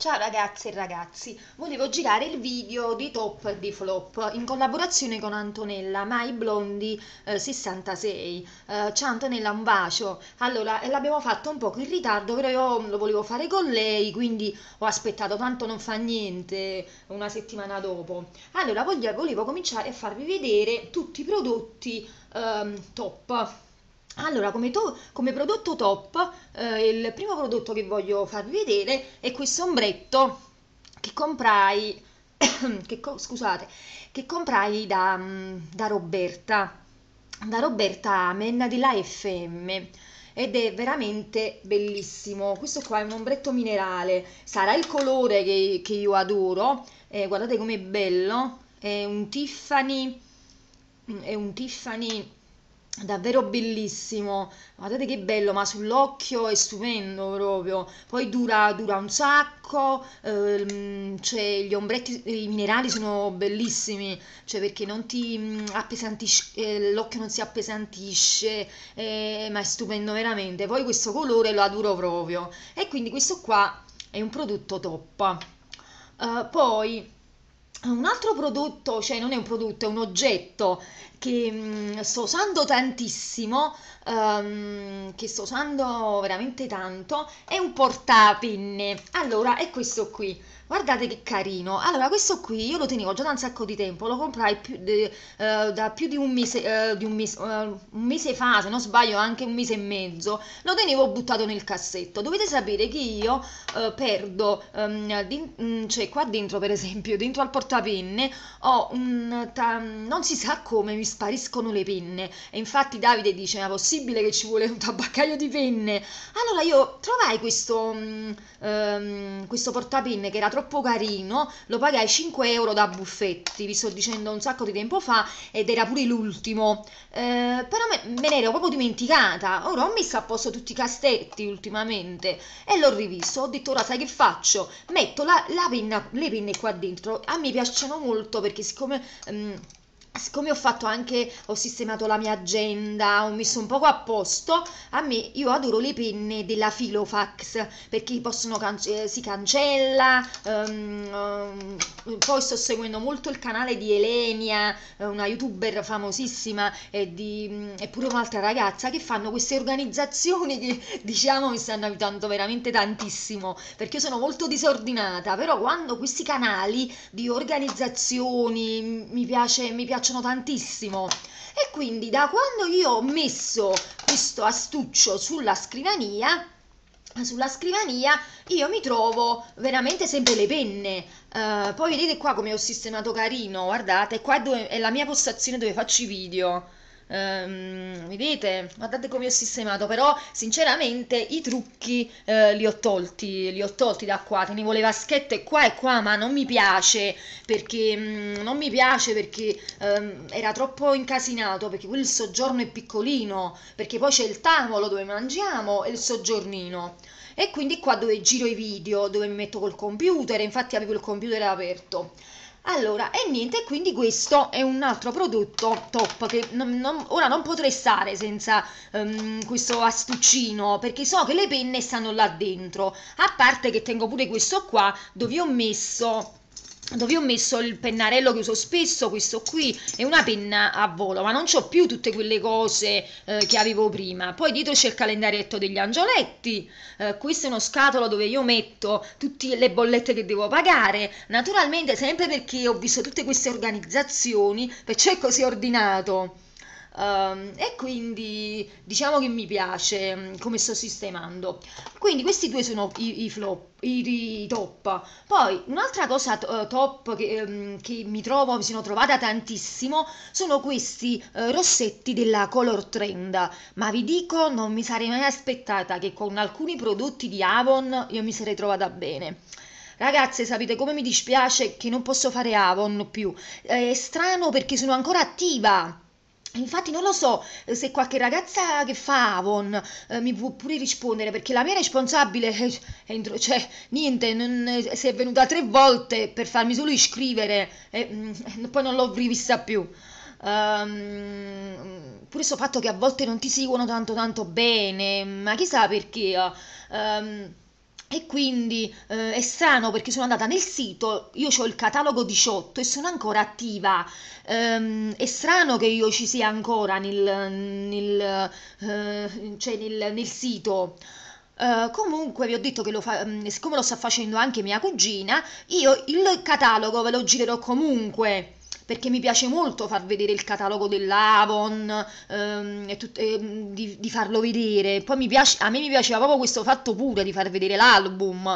Ciao ragazze e ragazzi, volevo girare il video di top e di flop in collaborazione con Antonella, My Blondie eh, 66. Eh, ciao Antonella, un bacio. Allora, eh, l'abbiamo fatto un po' in ritardo, però io lo volevo fare con lei, quindi ho aspettato, tanto non fa niente, una settimana dopo. Allora, voglio, volevo cominciare a farvi vedere tutti i prodotti eh, top allora, come, to- come prodotto top, eh, il primo prodotto che voglio farvi vedere è questo ombretto che comprai, che co- scusate, che comprai da, mm, da Roberta, da Roberta Amen della FM ed è veramente bellissimo. Questo qua è un ombretto minerale, sarà il colore che, che io adoro. Eh, guardate com'è bello, è un Tiffany, mm, è un Tiffany davvero bellissimo. Guardate che bello, ma sull'occhio è stupendo proprio. Poi dura, dura un sacco, ehm, cioè gli ombretti, i minerali sono bellissimi, cioè perché non ti mm, appesantisce, eh, l'occhio non si appesantisce, eh, ma è stupendo veramente. Poi questo colore lo adoro proprio. E quindi questo qua è un prodotto top. Uh, poi eh, un altro prodotto, cioè non è un prodotto, è un oggetto che mm, sto usando tantissimo, um, che sto usando veramente tanto, è un portapenne. Allora, è questo qui. Guardate che carino. Allora, questo qui io lo tenevo già da un sacco di tempo, lo comprai più, de, uh, da più di un mese, uh, eh, di un, mes, uh, eh, un mese fa, se non sbaglio anche un mese e mezzo. Lo tenevo buttato nel cassetto. Dovete sapere che io perdo, um, ehm, di, um, mm, cioè qua dentro per esempio, dentro al portapenne, ho un... Tam, non si sa come mi spariscono le penne. E infatti Davide dice, ma possibile che ci vuole un tabaccaio di penne? Allora io trovai questo, um, questo portapenne che era troppo troppo carino, lo pagai 5 euro da Buffetti, vi sto dicendo un sacco di tempo fa, ed era pure l'ultimo. Eh, però me, me ne ero proprio dimenticata. Ora ho messo a posto tutti i castetti ultimamente e l'ho rivisto. Ho detto, ora sai che faccio? Metto la, la penna, le penne qua dentro. A me piacciono molto perché siccome... Um, siccome ho fatto anche, ho sistemato la mia agenda, ho messo un poco a posto, a me io adoro le penne della Filofax perché possono cance eh, si cancella, um, um, poi sto seguendo molto il canale di Elenia, eh, una youtuber famosissima e, di, mm, e pure un'altra ragazza che fanno queste organizzazioni che diciamo mi stanno aiutando veramente tantissimo perché io sono molto disordinata, però quando questi canali di organizzazioni mi piace, mi piace piacciono tantissimo. E quindi da quando io ho messo questo astuccio sulla scrivania, sulla scrivania io mi trovo veramente sempre le penne uh, poi vedete qua come ho sistemato carino guardate qua dove, è la mia postazione dove faccio i video ehm, vedete, guardate come ho sistemato, però sinceramente i trucchi eh, li ho tolti, li ho tolti da qua, tenevo le vaschette qua e qua, ma non mi piace perché mh, mm, non mi piace perché ehm, era troppo incasinato, perché quello il soggiorno è piccolino, perché poi c'è il tavolo dove mangiamo e il soggiornino e quindi qua dove giro i video, dove mi metto col computer, infatti avevo il computer aperto. Allora, e niente, quindi questo è un altro prodotto top che non, non, ora non potrei stare senza um, questo astuccino perché so che le penne stanno là dentro, a parte che tengo pure questo qua dove ho messo dove ho messo il pennarello che uso spesso, questo qui, e una penna a volo, ma non ho più tutte quelle cose eh, che avevo prima. Poi dietro c'è il calendarietto degli angioletti, eh, questo è uno scatolo dove io metto tutte le bollette che devo pagare, naturalmente sempre perché ho visto tutte queste organizzazioni, perciò è così ordinato um, e quindi diciamo che mi piace mm, come sto sistemando. Quindi questi due sono i, i flop, i, i, top. Poi un'altra cosa to- eh, top che, um, che, mi trovo, mi sono trovata tantissimo, sono questi uh, rossetti della Color Trend, ma vi dico non mi sarei mai aspettata che con alcuni prodotti di Avon io mi sarei trovata bene. Ragazze, sapete come mi dispiace che non posso fare Avon più? È strano perché sono ancora attiva Infatti non lo so eh, se qualche ragazza che fa Avon eh, mi può pure rispondere perché la mia responsabile è, eh, è intro, cioè niente, non, è, eh, è venuta tre volte per farmi solo iscrivere e eh, poi non l'ho rivista più. Um, pure sto fatto che a volte non ti seguono tanto tanto bene, ma chissà perché. Uh, um, e quindi eh, è strano perché sono andata nel sito, io ho il catalogo 18 e sono ancora attiva. Ehm, è strano che io ci sia ancora nel, nel, eh, cioè nel, nel sito. Uh, comunque vi ho detto che lo fa, mm, siccome lo sta facendo anche mia cugina, io il catalogo ve lo girerò comunque perché mi piace molto far vedere il catalogo dell'Avon ehm, e tut- ehm, di, di, farlo vedere. Poi piace, a me mi piaceva proprio questo fatto pure di far vedere l'album.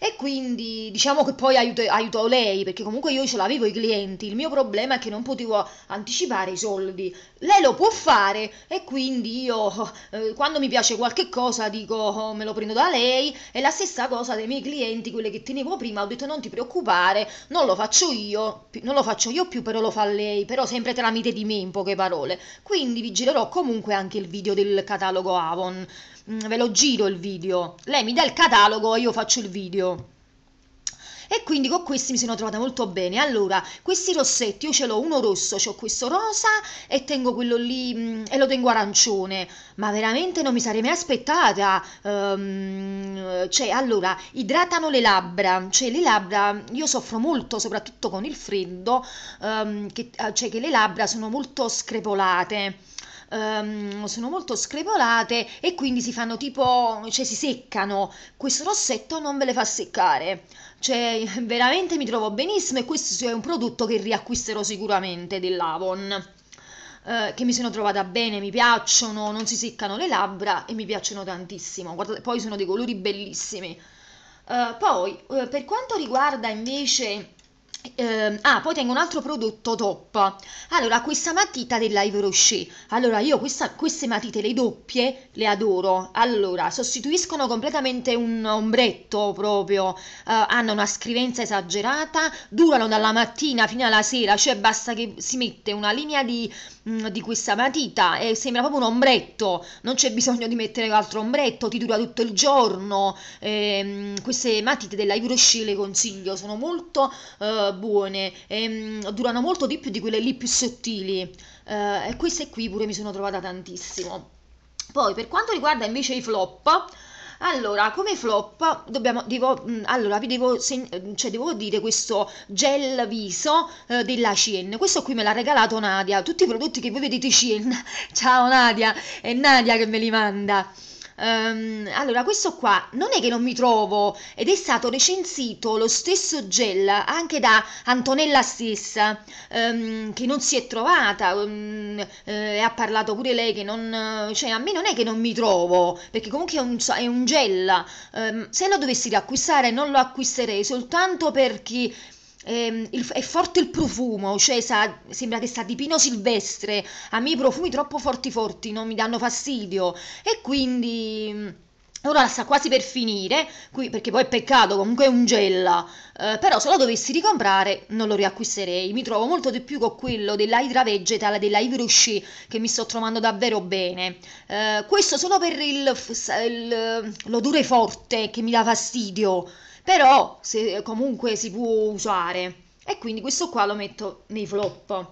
E quindi diciamo che poi aiuto, aiutò lei, perché comunque io ce l'avevo i clienti. Il mio problema è che non potevo anticipare i soldi. Lei lo può fare e quindi io eh, quando mi piace qualche cosa dico oh, me lo prendo da lei. E la stessa cosa dei miei clienti, quelle che tenevo prima, ho detto non ti preoccupare, non lo faccio io, non lo faccio io più però non lo fa lei, però sempre tramite di me in poche parole. Quindi vi girerò comunque anche il video del catalogo Avon. Mm, ve lo giro il video. Lei mi dà il catalogo, io faccio il video e quindi con questi mi sono trovata molto bene. Allora, questi rossetti, io ce l'ho uno rosso, ho questo rosa e tengo quello lì mh, mm, e lo tengo arancione, ma veramente non mi sarei mai aspettata. Um, cioè, allora, idratano le labbra, cioè le labbra, io soffro molto, soprattutto con il freddo, um, che, ah, cioè che le labbra sono molto screpolate um, sono molto screpolate e quindi si fanno tipo, cioè si seccano. Questo rossetto non ve le fa seccare. Cioè, veramente mi trovo benissimo e questo è un prodotto che riacquisterò sicuramente dell'Avon. Uh, che mi sono trovata bene, mi piacciono, non si seccano le labbra e mi piacciono tantissimo. Guardate, poi sono dei colori bellissimi. Uh, poi, uh, per quanto riguarda invece eh, ah, poi tengo un altro prodotto top. Allora, questa matita dell'Ive Rocher. Allora, io questa, queste matite, le doppie, le adoro. Allora, sostituiscono completamente un ombretto proprio. Eh, hanno una scrivenza esagerata, durano dalla mattina fino alla sera, cioè basta che si mette una linea di Mm, di questa matita e sembra proprio un ombretto, non c'è bisogno di mettere altro ombretto, ti dura tutto il giorno. Eh, queste matite della Euroshea le consiglio, sono molto eh, buone, eh, durano molto di più di quelle lì più sottili eh, e queste qui pure mi sono trovata tantissimo. Poi per quanto riguarda invece i flop, allora, come flop, dobbiamo, devo, mm, allora, vi devo, seg- mm, cioè, devo dire questo gel viso eh, della Cien. Questo qui me l'ha regalato Nadia. Tutti i prodotti che voi vedete Cien. Ciao Nadia, è Nadia che me li manda. Ehm, allora, questo qua non è che non mi trovo ed è stato recensito lo stesso gel anche da Antonella stessa, ehm, che non si è trovata ehm, eh, e ha parlato pure lei che non... cioè a me non è che non mi trovo, perché comunque è un, è un gel. Ehm, se lo dovessi riacquistare non lo acquisterei soltanto perché ehm, il- è forte il profumo, cioè sa- sembra che sta di pino silvestre, a me i profumi troppo forti forti non mi danno fastidio e quindi... Mm, ora sta quasi per finire, qui, perché poi è peccato, comunque è un gella, eh, però se lo dovessi ricomprare non lo riacquisterei, mi trovo molto di più con quello dell'Hydra Vegetal, della Ivrushi, che mi sto trovando davvero bene. Eh, questo solo per il, il, eh, l'odore forte che mi dà fastidio, però se, comunque si può usare e quindi questo qua lo metto nei flop.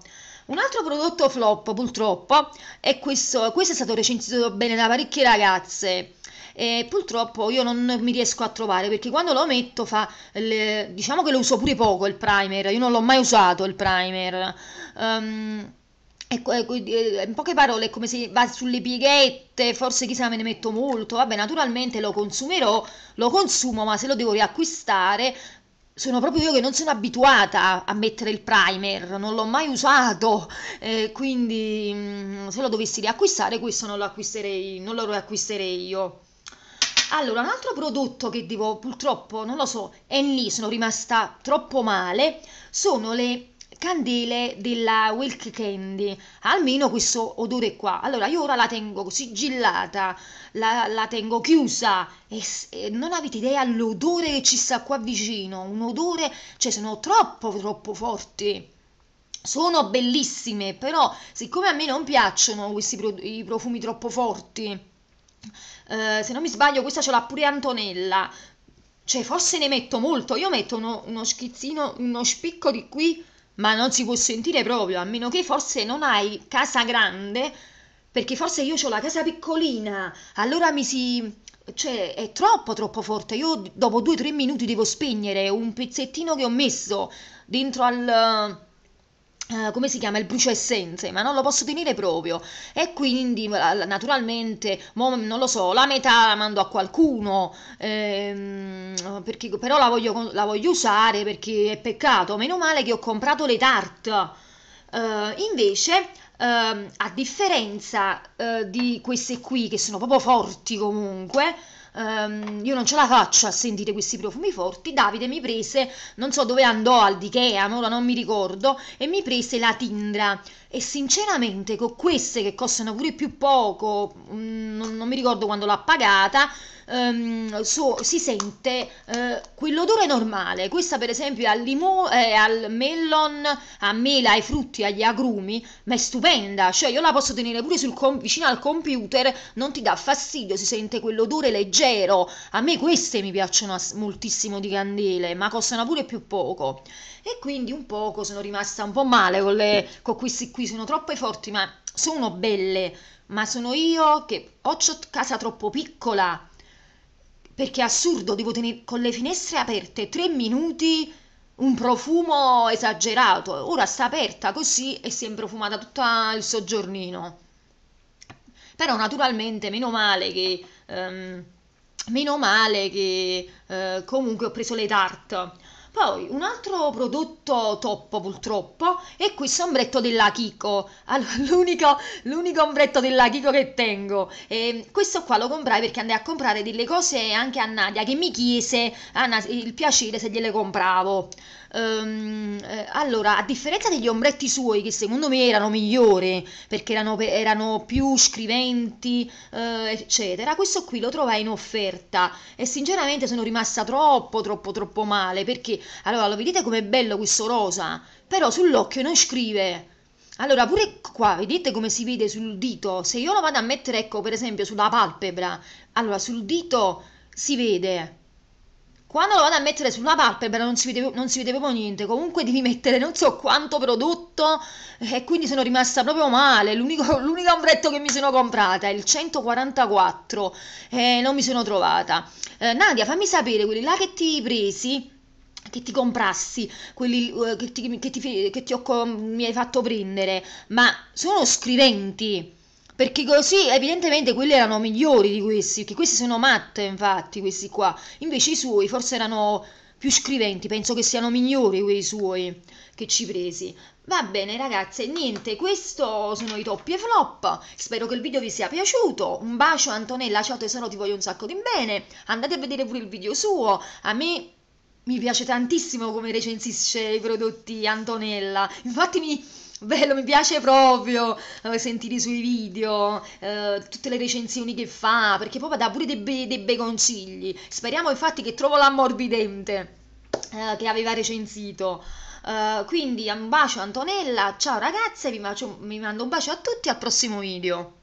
Un altro prodotto flop purtroppo è questo, questo è stato recensito bene da parecchie ragazze e purtroppo io non mi riesco a trovare perché quando lo metto fa le, diciamo che lo uso pure poco il primer, io non l'ho mai usato il primer. Um, Ecco, ecco, eh, in poche parole è come se va sulle pieghette, forse chissà me ne metto molto, vabbè naturalmente lo consumerò, lo consumo, ma se lo devo riacquistare sono proprio io che non sono abituata a mettere il primer, non l'ho mai usato, eh, quindi mm, se lo dovessi riacquistare questo non lo acquisterei, non lo riacquisterei io. Allora, un altro prodotto che devo purtroppo, non lo so, è lì, sono rimasta troppo male, sono le candele della Wilk Candy, almeno questo odore qua. Allora io ora la tengo sigillata, la, la tengo chiusa e, e, non avete idea l'odore che ci sta qua vicino, un odore, cioè sono troppo troppo forti. Sono bellissime, però siccome a me non piacciono questi pro, i profumi troppo forti, eh, se non mi sbaglio questa ce l'ha pure Antonella, cioè forse ne metto molto, io metto uno, uno schizzino, uno spicco di qui ma non si può sentire proprio, a meno che forse non hai casa grande, perché forse io ho la casa piccolina, allora mi si... Cioè, è troppo troppo forte. Io dopo due o tre minuti devo spegnere un pezzettino che ho messo dentro al eh, come si chiama il brucio essenze, ma non lo posso tenere proprio e quindi naturalmente mo, non lo so, la metà la mando a qualcuno ehm, perché, però la voglio, la voglio, usare perché è peccato, meno male che ho comprato le tart uh, invece uh, a differenza eh, di queste qui che sono proprio forti comunque ehm, io non ce la faccio a sentire questi profumi forti, Davide mi prese, non so dove andò, al di ora non mi ricordo, e mi prese la tindra. E sinceramente con queste che costano pure più poco, mm, non, non mi ricordo quando l'ha pagata, ehm, so, si sente eh, quell'odore normale. Questa per esempio è al limone, eh, al melon, a mela, ai frutti, agli agrumi, ma è stupenda. Cioè io la posso tenere pure sul com- vicino al computer, non ti dà fastidio, si sente quell'odore leggero. A me queste mi piacciono as- moltissimo di candele, ma costano pure più poco. E quindi un poco sono rimasta un po' male con, le, con questi qui, sono troppo forti, ma sono belle ma sono io che ho casa troppo piccola perché è assurdo, devo tenere con le finestre aperte tre minuti un profumo esagerato. Ora sta aperta così e si è improfumata tutto il soggiornino. Però naturalmente meno male che... Um, meno male che eh, comunque ho preso le tart poi un altro prodotto toppo purtroppo è questo ombretto della Kiko, allora, l'unico, l'unico ombretto della Kiko che tengo. E questo qua lo comprai perché andai a comprare delle cose anche a Nadia che mi chiese Anna, il piacere se gliele compravo. Um, allora, a differenza degli ombretti suoi, che secondo me erano migliori perché erano, erano più scriventi, uh, eccetera, questo qui lo trovai in offerta e sinceramente sono rimasta troppo, troppo, troppo male perché allora, lo vedete com'è bello questo rosa? Però sull'occhio non scrive. Allora, pure qua, vedete come si vede sul dito? Se io lo vado a mettere, ecco, per esempio, sulla palpebra, allora sul dito si vede. Quando lo vado a mettere sulla palpebra non si, vede, non si vede proprio niente, comunque devi mettere non so quanto prodotto e quindi sono rimasta proprio male, l'unico, l'unico ombretto che mi sono comprata è il 144 e non mi sono trovata. Eh, Nadia, fammi sapere quelli là che ti presi che ti comprassi, quelli uh, che, ti, che, ti, che ti ho, mi hai fatto prendere, ma sono scriventi. Perché così evidentemente quelli erano migliori di questi, perché questi sono matte infatti, questi qua. Invece i suoi forse erano più scriventi, penso che siano migliori quei suoi che ci presi. Va bene ragazze, niente, questo sono i toppi e flop, spero che il video vi sia piaciuto, un bacio Antonella, ciao tesoro, ti voglio un sacco di bene, andate a vedere pure il video suo, a me mi piace tantissimo come recensisce i prodotti Antonella. Infatti mi, bello, mi piace proprio eh, sentire i suoi video, eh, tutte le recensioni che fa, perché proprio dà pure dei, be- dei bei consigli. Speriamo infatti che trovo l'ammorbidente eh, che aveva recensito. Eh, quindi un bacio Antonella, ciao ragazze, vi, bacio, vi mando un bacio a tutti, al prossimo video.